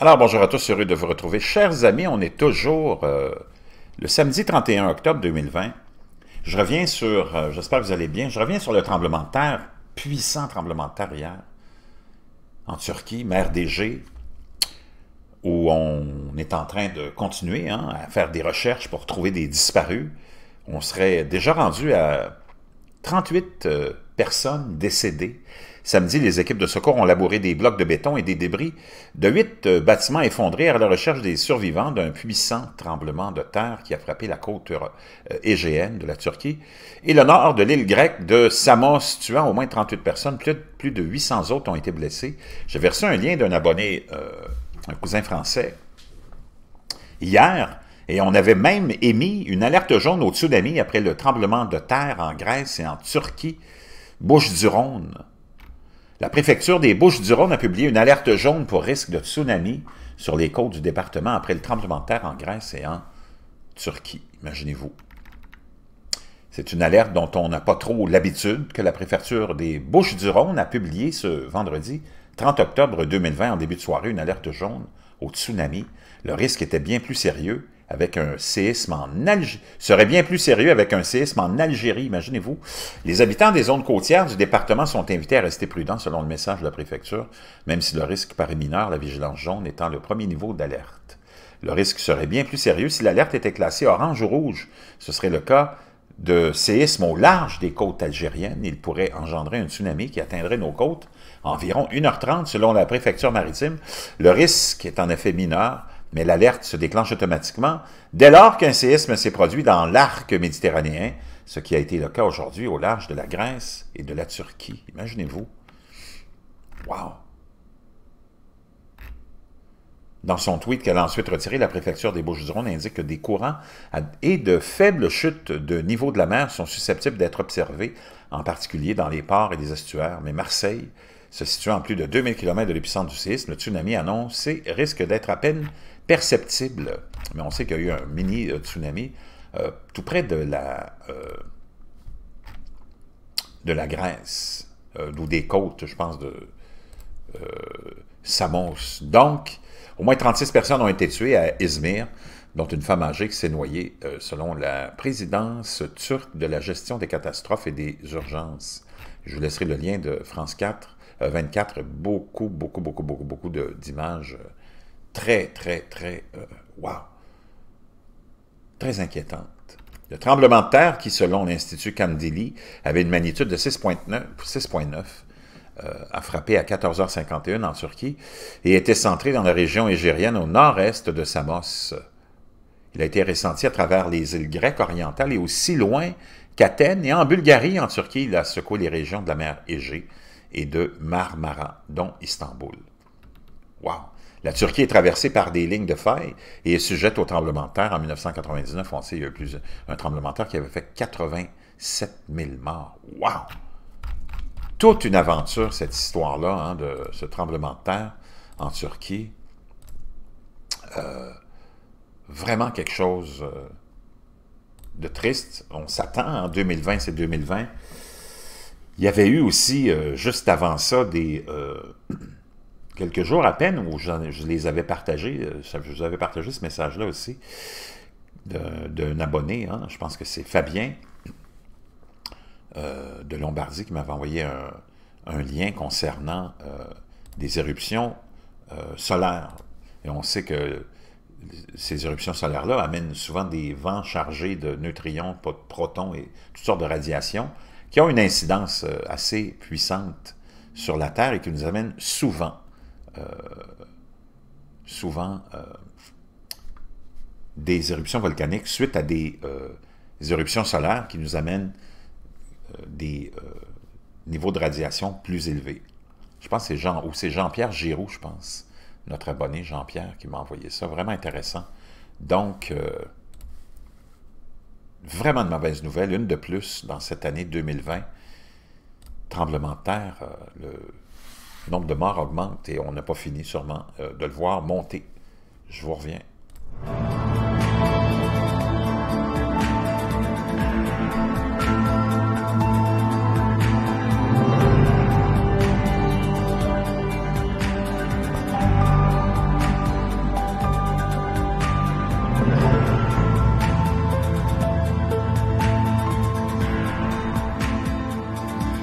Alors, bonjour à tous, heureux de vous retrouver. Chers amis, on est toujours euh, le samedi 31 octobre 2020. Je reviens sur, euh, j'espère que vous allez bien, je reviens sur le tremblement de terre, puissant tremblement de terre hier, en Turquie, mer d'Égée, où on est en train de continuer hein, à faire des recherches pour trouver des disparus. On serait déjà rendu à 38 euh, personnes décédées Samedi, les équipes de secours ont labouré des blocs de béton et des débris de huit euh, bâtiments effondrés à la recherche des survivants d'un puissant tremblement de terre qui a frappé la côte euh, euh, égéenne de la Turquie et le nord de l'île grecque de Samos, tuant au moins 38 personnes. Plus de, 800 autres ont été blessés. J'ai versé un lien d'un abonné, un cousin français, hier. Et on avait même émis une alerte jaune au tsunami après le tremblement de terre en Grèce et en Turquie, Bouche du rhône la préfecture des Bouches-du-Rhône a publié une alerte jaune pour risque de tsunami sur les côtes du département après le tremblement de terre en Grèce et en Turquie. Imaginez-vous. C'est une alerte dont on n'a pas trop l'habitude que la préfecture des Bouches-du-Rhône a publiée ce vendredi 30 octobre 2020 en début de soirée une alerte jaune au tsunami. Le risque était bien plus sérieux avec un séisme en Algérie, serait bien plus sérieux avec un séisme en Algérie, imaginez-vous. Les habitants des zones côtières du département sont invités à rester prudents selon le message de la préfecture, même si le risque paraît mineur, la vigilance jaune étant le premier niveau d'alerte. Le risque serait bien plus sérieux si l'alerte était classée orange ou rouge. Ce serait le cas de séisme au large des côtes algériennes. Il pourrait engendrer un tsunami qui atteindrait nos côtes environ 1h30 selon la préfecture maritime. Le risque est en effet mineur, mais l'alerte se déclenche automatiquement dès lors qu'un séisme s'est produit dans l'arc méditerranéen, ce qui a été le cas aujourd'hui au large de la Grèce et de la Turquie. Imaginez-vous. Wow! Dans son tweet qu'elle a ensuite retiré, la préfecture des Bouches-du-Rhône indique que des courants et de faibles chutes de niveau de la mer sont susceptibles d'être observés, en particulier dans les ports et les estuaires. Mais Marseille, se situant à plus de 2000 km de l'épicentre du séisme, le tsunami annoncé risque d'être à peine perceptible, mais on sait qu'il y a eu un mini euh, tsunami euh, tout près de la, euh, de la Grèce, d'où ou des côtes, je pense, de Samos. Donc, au moins 36 personnes ont été tuées à Izmir, dont une femme âgée qui s'est noyée, selon la présidence turque de la gestion des catastrophes et des urgences. Je vous laisserai le lien de France 4, 24, beaucoup, beaucoup, beaucoup, beaucoup, beaucoup d'images très, très, très, euh, wow, très inquiétante. Le tremblement de terre, qui selon l'Institut Kandili, avait une magnitude de 6,9, euh, a frappé à 14h51 en Turquie et était centré dans la région égérienne au nord-est de Samos. Il a été ressenti à travers les îles grecques orientales et aussi loin qu'Athènes et en Bulgarie, en Turquie, il a secoué les régions de la mer Égée et de Marmara, dont Istanbul. La Turquie est traversée par des lignes de faille et est sujette au tremblement de terre. En 1999, on sait qu'il y a eu plus un tremblement de terre qui avait fait 87 000 morts. Wow! Toute une aventure, cette histoire-là, hein, de ce tremblement de terre en Turquie. Euh, vraiment quelque chose euh, de triste. On s'attend, en hein, 2020, c'est 2020. Il y avait eu aussi, euh, juste avant ça, des quelques jours à peine où je, les avais partagés, euh, je, vous avais partagé ce message-là aussi d'un abonné, hein. je pense que c'est Fabien euh, de Lombardie qui m'avait envoyé un, lien concernant euh, des éruptions solaires. Et on sait que ces éruptions solaires-là amènent souvent des vents chargés de neutrions, de protons et toutes sortes de radiations qui ont une incidence assez puissante sur la Terre et qui nous amènent souvent euh, souvent euh, des éruptions volcaniques suite à des, euh, éruptions solaires qui nous amènent des niveaux de radiation plus élevés. Je pense que c'est Jean, ou c'est Jean-Pierre Giroux, je pense, notre abonné Jean-Pierre qui m'a envoyé ça. Vraiment intéressant. Donc, vraiment de mauvaises nouvelles, une de plus dans cette année 2020. Tremblement de terre, le le nombre de morts augmente et on n'a pas fini sûrement euh, de le voir monter. Je vous reviens.